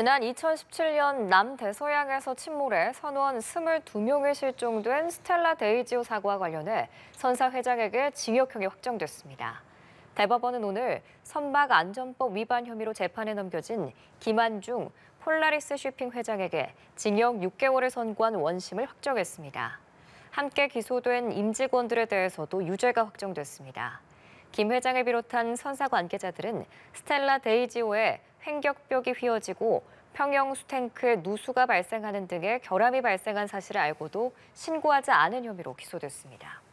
지난 2017년 남대서양에서 침몰해 선원 22명이 실종된 스텔라 데이지오 사고와 관련해 선사 회장에게 징역형이 확정됐습니다. 대법원은 오늘 선박 안전법 위반 혐의로 재판에 넘겨진 김한중 폴라리스 쇼핑 회장에게 징역 6개월을 선고한 원심을 확정했습니다. 함께 기소된 임직원들에 대해서도 유죄가 확정됐습니다. 김 회장을 비롯한 선사 관계자들은 스텔라 데이지오에 횡격벽이 휘어지고 평형수 탱크에 누수가 발생하는 등의 결함이 발생한 사실을 알고도 신고하지 않은 혐의로 기소됐습니다.